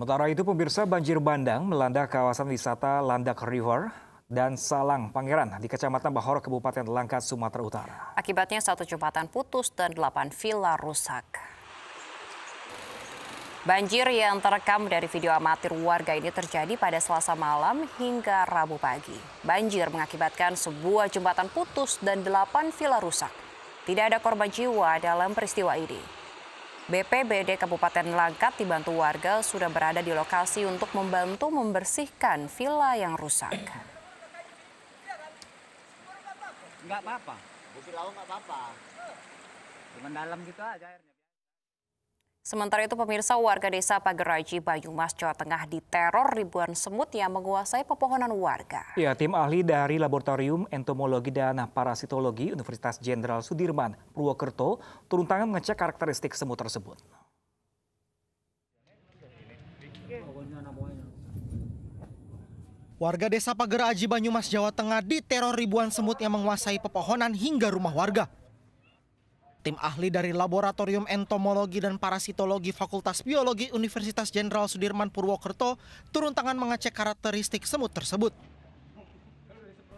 Sementara itu pemirsa banjir bandang melanda kawasan wisata Landak River dan Salang Pangeran di Kecamatan Bahor, Kabupaten Langkat, Sumatera Utara. Akibatnya satu jembatan putus dan delapan villa rusak. Banjir yang terekam dari video amatir warga ini terjadi pada selasa malam hingga rabu pagi. Banjir mengakibatkan sebuah jembatan putus dan delapan villa rusak. Tidak ada korban jiwa dalam peristiwa ini. BPBD Kabupaten Langkat dibantu warga sudah berada di lokasi untuk membantu membersihkan villa yang rusak. Enggak apa-apa. Bukit laut enggak apa-apa. dalam gitu aja airnya. Sementara itu pemirsa warga desa Pageraji Banyumas Jawa Tengah diteror ribuan semut yang menguasai pepohonan warga. Ya, tim ahli dari Laboratorium Entomologi dan Parasitologi Universitas Jenderal Sudirman Purwokerto turun tangan mengecek karakteristik semut tersebut. Warga desa Pageraji Banyumas Jawa Tengah diteror ribuan semut yang menguasai pepohonan hingga rumah warga. Tim ahli dari Laboratorium Entomologi dan Parasitologi Fakultas Biologi Universitas Jenderal Sudirman Purwokerto turun tangan mengecek karakteristik semut tersebut.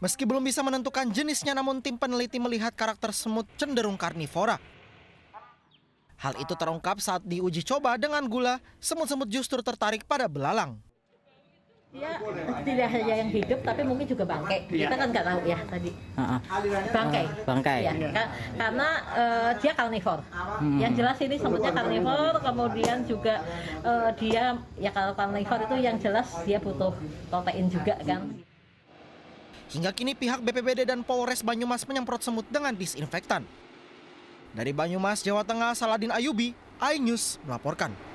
Meski belum bisa menentukan jenisnya namun tim peneliti melihat karakter semut cenderung karnivora. Hal itu terungkap saat diuji coba dengan gula, semut-semut justru tertarik pada belalang. Dia tidak hanya yang hidup tapi mungkin juga bangkai. Iya. Kita kan nggak tahu ya tadi. Bangkai. Bangkai. Ya, karena uh, dia karnivor. Hmm. Yang jelas ini sebutnya karnivor, kemudian juga uh, dia ya kalau karnivor itu yang jelas dia butuh protein juga kan. Hingga kini pihak BPBD dan Polres Banyumas menyemprot semut dengan disinfektan. Dari Banyumas, Jawa Tengah, Saladin Ayubi, iNews melaporkan.